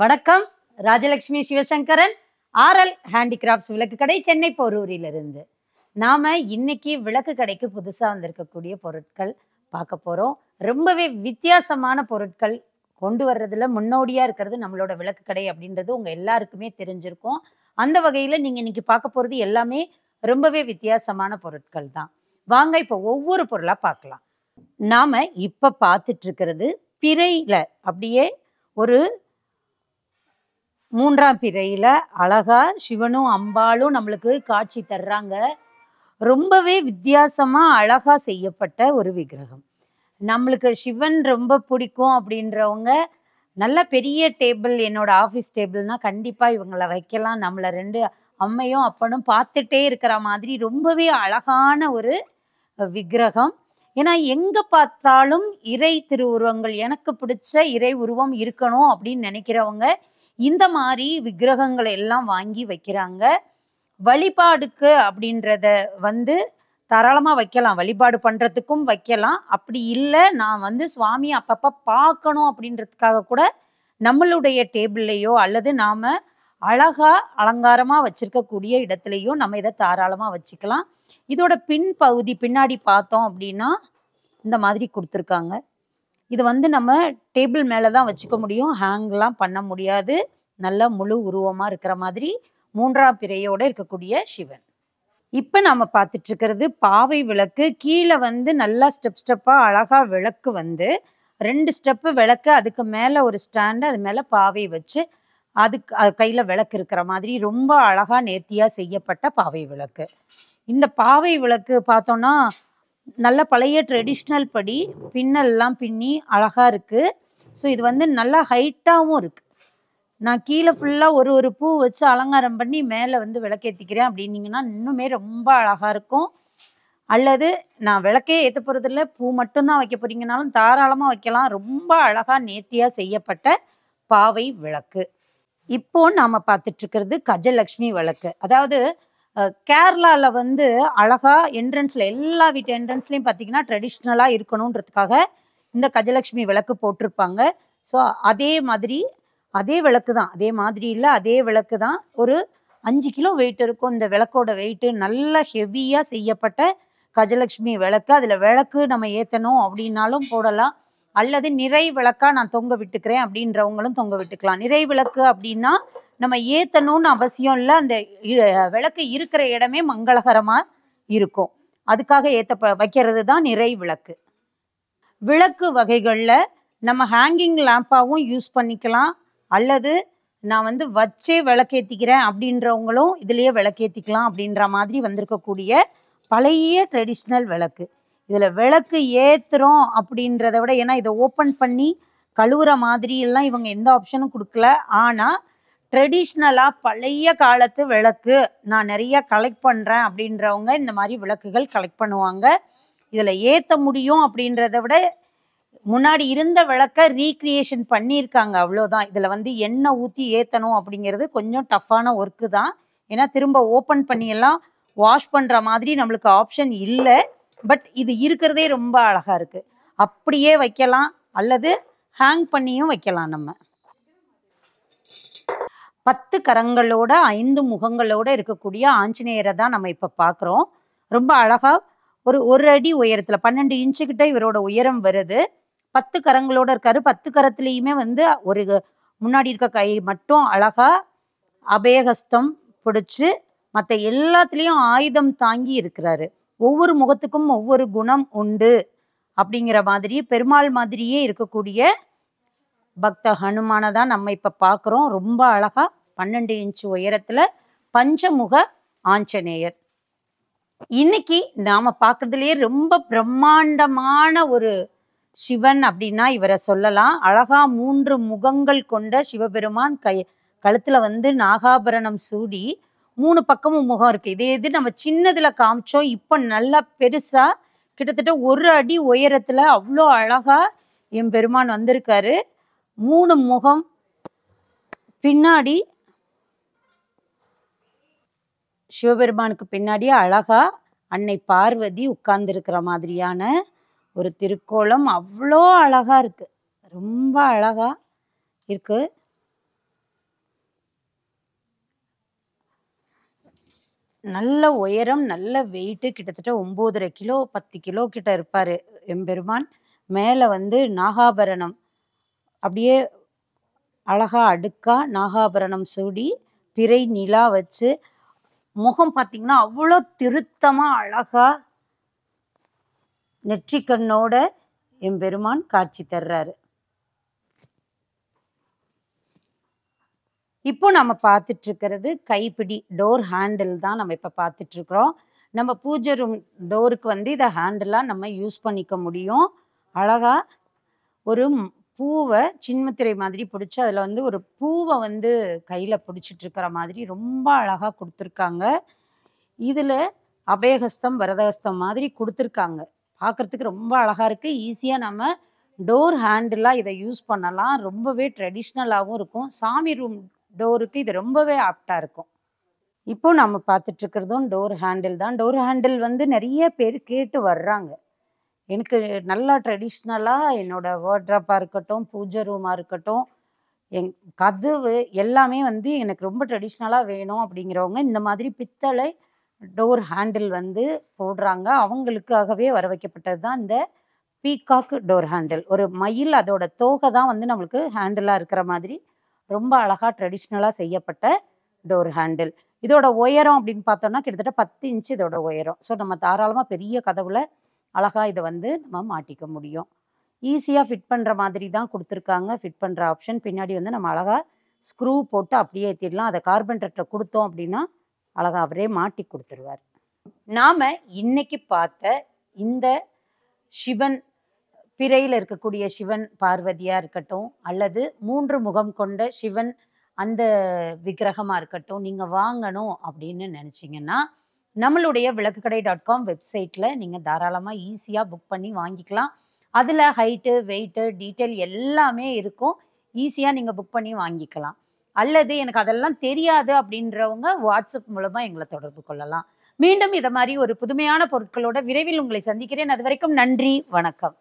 வணக்கம் Rajalakshmi Sivasankaran RL handicrafts விளக்கு கடை சென்னை போரூரிலிருந்து நாம் இன்னைக்கு விளக்கு கடைக்கு புதுசாக வந்திருக்கக்கூடிய பொருட்கள் பார்க்க போகிறோம் ரொம்பவே வித்தியாசமான பொருட்கள் கொண்டு வர்றதுல முன்னோடியாக இருக்கிறது நம்மளோட விளக்கு கடை அப்படின்றது உங்கள் எல்லாருக்குமே தெரிஞ்சிருக்கும் அந்த வகையில் நீங்கள் இன்னைக்கு பார்க்க போகிறது எல்லாமே ரொம்பவே வித்தியாசமான பொருட்கள் தான் வாங்க இப்போ ஒவ்வொரு பொருளாக பார்க்கலாம் நாம் இப்போ இருக்கிறது பிறையில் அப்படியே ஒரு மூன்றாம் பிறையில் அழகாக சிவனும் அம்பாலும் நம்மளுக்கு காட்சி தர்றாங்க ரொம்பவே வித்தியாசமாக அழகாக செய்யப்பட்ட ஒரு விக்கிரகம் நம்மளுக்கு சிவன் ரொம்ப பிடிக்கும் அப்படின்றவங்க நல்ல பெரிய டேபிள் என்னோட ஆஃபீஸ் டேபிள்னால் கண்டிப்பாக இவங்களை வைக்கலாம் நம்மளை ரெண்டு அம்மையும் அப்பனும் பார்த்துட்டே இருக்கிற மாதிரி ரொம்பவே அழகான ஒரு விக்கிரகம் ஏன்னா எங்கே பார்த்தாலும் இறை திருவுருவங்கள் எனக்கு பிடிச்ச இறை உருவம் இருக்கணும் அப்படின்னு நினைக்கிறவங்க இந்த மாதிரி விக்கிரகங்களை எல்லாம் வாங்கி வைக்கிறாங்க வழிபாடுக்கு அப்படின்றத வந்து தாராளமாக வைக்கலாம் வழிபாடு பண்ணுறதுக்கும் வைக்கலாம் அப்படி இல்லை நான் வந்து சுவாமி அப்பப்போ பார்க்கணும் அப்படின்றதுக்காக கூட நம்மளுடைய டேபிள்லேயோ அல்லது நாம் அழகாக அலங்காரமாக வச்சுருக்கக்கூடிய இடத்துலையோ நம்ம இதை தாராளமாக வச்சுக்கலாம் இதோட பின் பகுதி பின்னாடி பார்த்தோம் அப்படின்னா இந்த மாதிரி கொடுத்துருக்காங்க இது வந்து நம்ம டேபிள் மேலே தான் வச்சுக்க முடியும் ஹேங்லாம் பண்ண முடியாது நல்ல முழு உருவமாக இருக்கிற மாதிரி மூன்றாம் பிறையோடு இருக்கக்கூடிய சிவன் இப்போ நம்ம பார்த்துட்டு இருக்கிறது பாவை விளக்கு கீழே வந்து நல்லா ஸ்டெப் ஸ்டெப்பாக அழகாக விளக்கு வந்து ரெண்டு ஸ்டெப்பு விளக்கு அதுக்கு மேலே ஒரு ஸ்டாண்டு அது மேலே பாவை வச்சு அதுக்கு அது கையில் விளக்கு இருக்கிற மாதிரி ரொம்ப அழகாக நேர்த்தியாக செய்யப்பட்ட பாவை விளக்கு இந்த பாவை விளக்கு பார்த்தோன்னா நல்ல பழைய ட்ரெடிஷ்னல் படி பின்னல்லாம் பின்னி அழகாக இருக்குது ஸோ இது வந்து நல்லா ஹைட்டாகவும் இருக்குது நான் கீழே ஃபுல்லாக ஒரு ஒரு பூ வச்சு அலங்காரம் பண்ணி மேலே வந்து விளக்கேற்றிக்கிறேன் அப்படின்னீங்கன்னா இன்னுமே ரொம்ப அழகாக இருக்கும் அல்லது நான் விளக்கே ஏற்ற போகிறதில்ல பூ மட்டும்தான் வைக்க போகிறீங்கனாலும் தாராளமாக வைக்கலாம் ரொம்ப அழகாக நேர்த்தியாக செய்யப்பட்ட பாவை விளக்கு இப்போ நாம் பார்த்துட்ருக்கிறது கஜலக்ஷ்மி விளக்கு அதாவது கேரளாவில் வந்து அழகாக என்ட்ரன்ஸில் எல்லா வீட்டு என்ட்ரன்ஸ்லையும் பார்த்தீங்கன்னா ட்ரெடிஷ்னலாக இருக்கணுன்றதுக்காக இந்த கஜலட்சுமி விளக்கு போட்டிருப்பாங்க ஸோ அதே மாதிரி அதே விளக்கு தான் அதே மாதிரி இல்லை அதே விளக்கு தான் ஒரு அஞ்சு கிலோ வெயிட் இருக்கும் இந்த விளக்கோட வெயிட்டு நல்ல ஹெவியாக செய்யப்பட்ட கஜலட்சுமி விளக்கு அதில் விளக்கு நம்ம ஏற்றணும் அப்படின்னாலும் போடலாம் அல்லது நிறை விளக்காக நான் தொங்க விட்டுக்கிறேன் அப்படின்றவங்களும் தொங்க விட்டுக்கலாம் நிறை விளக்கு அப்படின்னா நம்ம ஏத்தணும்னு அவசியம் இல்லை அந்த விளக்கு இருக்கிற இடமே மங்களகரமாக இருக்கும் அதுக்காக ஏற்ற வைக்கிறது தான் நிறை விளக்கு விளக்கு வகைகளில் நம்ம ஹேங்கிங் லேம்ப்பாகவும் யூஸ் பண்ணிக்கலாம் அல்லது நான் வந்து வச்சே விளக்கேற்றிக்கிறேன் அப்படின்றவங்களும் இதுலேயே விளக்கேற்றிக்கலாம் அப்படின்ற மாதிரி வந்திருக்கக்கூடிய பழைய ட்ரெடிஷ்னல் விளக்கு இதில் விளக்கு ஏற்றுறோம் அப்படின்றத விட ஏன்னா இதை ஓப்பன் பண்ணி கழுவுற மாதிரியெல்லாம் இவங்க எந்த ஆப்ஷனும் கொடுக்கல ஆனால் ட்ரெடிஷ்னலாக பழைய காலத்து விளக்கு நான் நிறைய கலெக்ட் பண்ணுறேன் அப்படின்றவங்க இந்த மாதிரி விளக்குகள் கலெக்ட் பண்ணுவாங்க இதில் ஏற்ற முடியும் அப்படின்றத விட முன்னாடி இருந்த விளக்கை ரீக்ரியேஷன் பண்ணியிருக்காங்க அவ்வளோதான் இதில் வந்து எண்ணெய் ஊற்றி ஏற்றணும் அப்படிங்கிறது கொஞ்சம் டஃப்பான ஒர்க்கு தான் ஏன்னா திரும்ப ஓப்பன் பண்ணியெல்லாம் வாஷ் பண்ணுற மாதிரி நம்மளுக்கு ஆப்ஷன் இல்லை பட் இது இருக்கிறதே ரொம்ப அழகாக இருக்குது அப்படியே வைக்கலாம் அல்லது ஹேங் பண்ணியும் வைக்கலாம் நம்ம பத்து கரங்களோட ஐந்து முகங்களோட இருக்கக்கூடிய ஆஞ்சநேயரை தான் நம்ம இப்போ பார்க்குறோம் ரொம்ப அழகாக ஒரு ஒரு அடி உயரத்தில் பன்னெண்டு கிட்ட இவரோட உயரம் வருது பத்து கரங்களோட இருக்காரு பத்து கரத்துலேயுமே வந்து ஒரு முன்னாடி இருக்க கை மட்டும் அழகாக அபேகஸ்தம் பிடிச்சி மற்ற எல்லாத்துலேயும் ஆயுதம் தாங்கி இருக்கிறாரு ஒவ்வொரு முகத்துக்கும் ஒவ்வொரு குணம் உண்டு அப்படிங்கிற மாதிரி பெருமாள் மாதிரியே இருக்கக்கூடிய பக்த ஹனுமானை தான் நம்ம இப்போ பார்க்குறோம் ரொம்ப அழகாக பன்னெண்டு இன்ச்சு உயரத்துல பஞ்சமுக ஆஞ்சநேயர் இன்னைக்கு நாம பாக்குறதுலயே ரொம்ப பிரம்மாண்டமான ஒரு சிவன் அப்படின்னா இவரை சொல்லலாம் அழகா மூன்று முகங்கள் கொண்ட சிவபெருமான் கை கழுத்துல வந்து நாகாபரணம் சூடி மூணு பக்கமும் முகம் இருக்கு இதே இது நம்ம சின்னதுல காமிச்சோம் இப்ப நல்லா பெருசா கிட்டத்தட்ட ஒரு அடி உயரத்துல அவ்வளோ அழகா என் பெருமான் வந்திருக்காரு மூணு முகம் பின்னாடி சிவபெருமானுக்கு பின்னாடியே அழகா அன்னை பார்வதி உட்கார்ந்துருக்கிற மாதிரியான ஒரு திருக்கோலம் அவ்வளோ அழகாக இருக்குது ரொம்ப அழகாக இருக்குது நல்ல உயரம் நல்ல வெயிட்டு கிட்டத்தட்ட ஒம்போதரை கிலோ பத்து கிலோ கிட்ட இருப்பார் எம்பெருமான் மேலே வந்து நாகாபரணம் அப்படியே அழகாக அடுக்கா நாகாபரணம் சூடி பிறை நிலா வச்சு முகம் பார்த்தீங்கன்னா அவ்வளோ திருத்தமாக அழகாக நெற்றிக்கண்ணோட எம்பெருமான் காட்சி தர்றாரு இப்போ நம்ம பார்த்துட்டு இருக்கிறது கைப்பிடி டோர் ஹேண்டில் தான் நம்ம இப்போ பார்த்துட்டு இருக்கிறோம் நம்ம பூஜை ரூம் டோருக்கு வந்து இதை ஹேண்டிலாக நம்ம யூஸ் பண்ணிக்க முடியும் அழகாக ஒரு பூவை சின்மத்திரை மாதிரி பிடிச்சி அதில் வந்து ஒரு பூவை வந்து கையில் பிடிச்சிட்டு இருக்கிற மாதிரி ரொம்ப அழகாக கொடுத்துருக்காங்க இதில் அபயஹஸ்தம் வரதஹஸ்தம் மாதிரி கொடுத்துருக்காங்க பார்க்குறதுக்கு ரொம்ப அழகாக இருக்குது ஈஸியாக நம்ம டோர் ஹேண்டிலாக இதை யூஸ் பண்ணலாம் ரொம்பவே ட்ரெடிஷ்னலாகவும் இருக்கும் சாமி ரூம் டோருக்கு இது ரொம்பவே ஆப்டாக இருக்கும் இப்போ நம்ம இருக்கிறதும் டோர் ஹேண்டில் தான் டோர் ஹேண்டில் வந்து நிறைய பேர் கேட்டு வர்றாங்க எனக்கு நல்லா ட்ரெடிஷ்னலாக என்னோடய வேர்ட்ராப்பாக இருக்கட்டும் பூஜை ரூமாக இருக்கட்டும் எங் கதவு எல்லாமே வந்து எனக்கு ரொம்ப ட்ரெடிஷ்னலாக வேணும் அப்படிங்கிறவங்க இந்த மாதிரி பித்தளை டோர் ஹேண்டில் வந்து போடுறாங்க அவங்களுக்காகவே வர வைக்கப்பட்டது தான் இந்த பீகாக் டோர் ஹேண்டில் ஒரு மயில் அதோட தோகை தான் வந்து நம்மளுக்கு ஹேண்டிலாக இருக்கிற மாதிரி ரொம்ப அழகாக ட்ரெடிஷ்னலாக செய்யப்பட்ட டோர் ஹேண்டில் இதோட உயரம் அப்படின்னு பார்த்தோம்னா கிட்டத்தட்ட பத்து இன்ச்சு இதோட உயரம் ஸோ நம்ம தாராளமாக பெரிய கதவுல அழகாக இதை வந்து நம்ம மாட்டிக்க முடியும் ஈஸியாக ஃபிட் பண்ணுற மாதிரி தான் கொடுத்துருக்காங்க ஃபிட் பண்ணுற ஆப்ஷன் பின்னாடி வந்து நம்ம அழகாக ஸ்க்ரூ போட்டு அப்படியே ஏற்றிடலாம் அதை கார்பன் கொடுத்தோம் அப்படின்னா அழகாக அவரே மாட்டி கொடுத்துருவார் நாம் இன்னைக்கு பார்த்த இந்த சிவன் பிறையில் இருக்கக்கூடிய சிவன் பார்வதியாக இருக்கட்டும் அல்லது மூன்று முகம் கொண்ட சிவன் அந்த விக்கிரகமாக இருக்கட்டும் நீங்கள் வாங்கணும் அப்படின்னு நினச்சிங்கன்னா நம்மளுடைய விளக்குக்கடை டாட் காம் வெப்சைட்டில் நீங்கள் தாராளமாக ஈஸியாக புக் பண்ணி வாங்கிக்கலாம் அதில் ஹைட்டு வெயிட்டு டீட்டெயில் எல்லாமே இருக்கும் ஈஸியாக நீங்கள் புக் பண்ணி வாங்கிக்கலாம் அல்லது எனக்கு அதெல்லாம் தெரியாது அப்படின்றவங்க வாட்ஸ்அப் மூலமாக எங்களை தொடர்பு கொள்ளலாம் மீண்டும் இதை மாதிரி ஒரு புதுமையான பொருட்களோட விரைவில் உங்களை சந்திக்கிறேன் அது வரைக்கும் நன்றி வணக்கம்